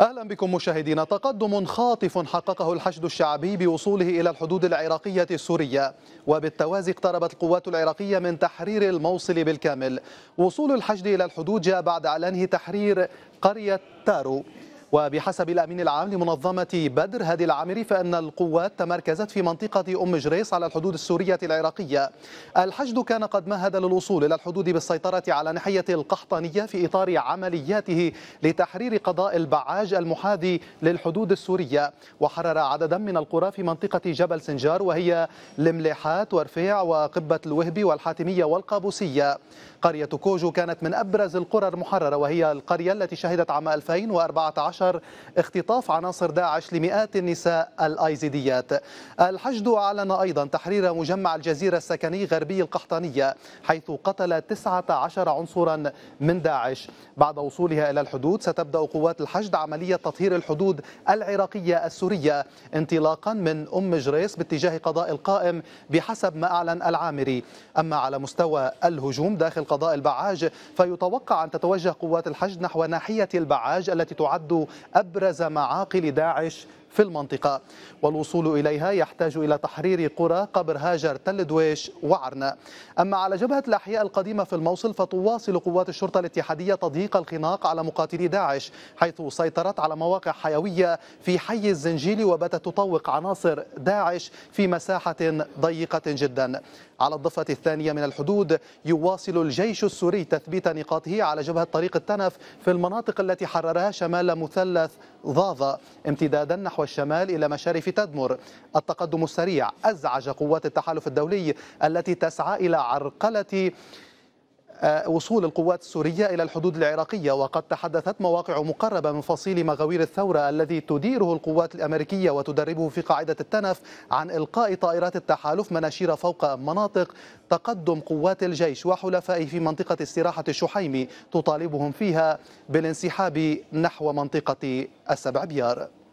أهلا بكم مشاهدينا تقدم خاطف حققه الحشد الشعبي بوصوله إلى الحدود العراقية السورية وبالتوازي اقتربت القوات العراقية من تحرير الموصل بالكامل وصول الحشد إلى الحدود جاء بعد إعلانه تحرير قرية تارو وبحسب الأمين العام لمنظمة بدر هادي العامري فإن القوات تمركزت في منطقة أم جريس على الحدود السورية العراقية الحشد كان قد مهد للوصول إلى الحدود بالسيطرة على ناحية القحطانية في إطار عملياته لتحرير قضاء البعاج المحاذي للحدود السورية وحرر عددا من القرى في منطقة جبل سنجار وهي المليحات ورفيع وقبة الوهبي والحاتمية والقابوسية قرية كوجو كانت من أبرز القرى المحررة وهي القرية التي شهدت عام 2014 2011 اختطاف عناصر داعش لمئات النساء الايزيديات الحشد أعلن أيضا تحرير مجمع الجزيرة السكني غربي القحطانية حيث قتل 19 عنصرا من داعش بعد وصولها إلى الحدود ستبدأ قوات الحشد عملية تطهير الحدود العراقية السورية انطلاقا من أم جريس باتجاه قضاء القائم بحسب ما أعلن العامري أما على مستوى الهجوم داخل قضاء البعاج فيتوقع أن تتوجه قوات الحشد نحو ناحية البعاج التي تعد أبرز معاقل داعش في المنطقة والوصول إليها يحتاج إلى تحرير قرى قبر هاجر تل دويش وعرنا أما على جبهة الأحياء القديمة في الموصل فتواصل قوات الشرطة الاتحادية تضييق الخناق على مقاتلي داعش حيث سيطرت على مواقع حيوية في حي الزنجيل وباتت تطوق عناصر داعش في مساحة ضيقة جدا على الضفة الثانية من الحدود يواصل الجيش السوري تثبيت نقاطه على جبهة طريق التنف في المناطق التي حررها شمال مثلث ظاظا امتدادا نحو الشمال إلى مشارف تدمر التقدم السريع أزعج قوات التحالف الدولي التي تسعى إلى عرقلة آه، وصول القوات السورية إلى الحدود العراقية وقد تحدثت مواقع مقربة من فصيل مغاوير الثورة الذي تديره القوات الأمريكية وتدربه في قاعدة التنف عن إلقاء طائرات التحالف مناشير فوق مناطق تقدم قوات الجيش وحلفائه في منطقة استراحة الشحيمي تطالبهم فيها بالانسحاب نحو منطقة السبع بيار